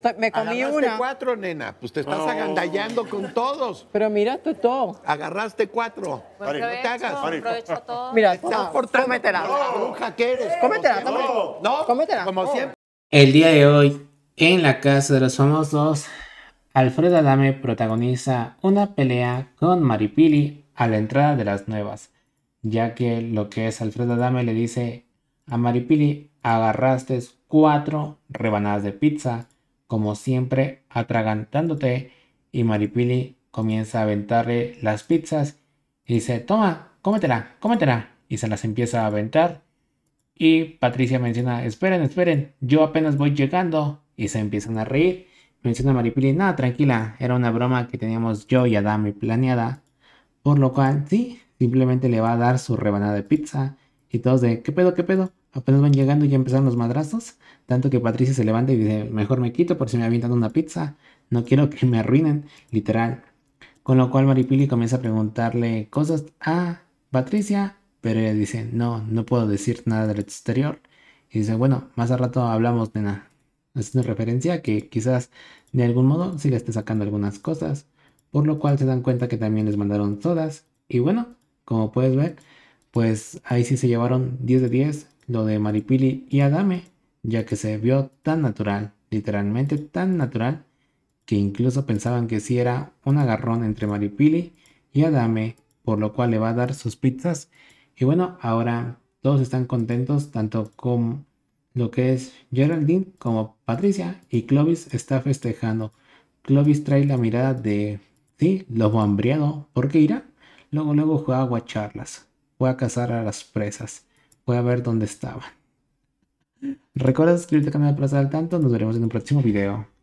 Pues, me comí Agarraste cuatro, nena. Pues te estás agandallando con todos. Pero mira tú todo. Agarraste cuatro. Pues, no te hagas. Aprovecho todo. Mira, por Cómetela. No, bruja que eres. Cómetela. No. no. Cómetela. Como siempre. El día de hoy, en la casa de los famosos, Alfredo Adame protagoniza una pelea con Maripili a la entrada de las nuevas. Ya que lo que es Alfredo Adame le dice a Maripili, agarraste cuatro rebanadas de pizza como siempre, atragantándote, y Maripili comienza a aventarle las pizzas y dice, toma, cómetela, cómetela, y se las empieza a aventar. Y Patricia menciona, esperen, esperen, yo apenas voy llegando, y se empiezan a reír. Menciona Maripili, nada, tranquila, era una broma que teníamos yo y Adami planeada, por lo cual, sí, simplemente le va a dar su rebanada de pizza, y todos de, ¿qué pedo, qué pedo? Apenas van llegando y ya empezaron los madrazos, tanto que Patricia se levanta y dice, mejor me quito por si me avientan una pizza, no quiero que me arruinen, literal. Con lo cual Maripili comienza a preguntarle cosas a Patricia, pero ella dice, no, no puedo decir nada del exterior. Y dice, bueno, más al rato hablamos, nada... Es una referencia que quizás de algún modo sí le esté sacando algunas cosas, por lo cual se dan cuenta que también les mandaron todas... Y bueno, como puedes ver, pues ahí sí se llevaron 10 de 10, lo de Maripili y Adame, ya que se vio tan natural, literalmente tan natural, que incluso pensaban que si era un agarrón entre Maripili y Adame, por lo cual le va a dar sus pizzas. Y bueno, ahora todos están contentos, tanto con lo que es Geraldine como Patricia, y Clovis está festejando. Clovis trae la mirada de, sí, lobo hambriado, ¿por qué irá? Luego, luego juega a guacharlas, juega a cazar a las presas voy a ver dónde estaban. Recuerda suscribirte al canal para estar al tanto. Nos veremos en un próximo video.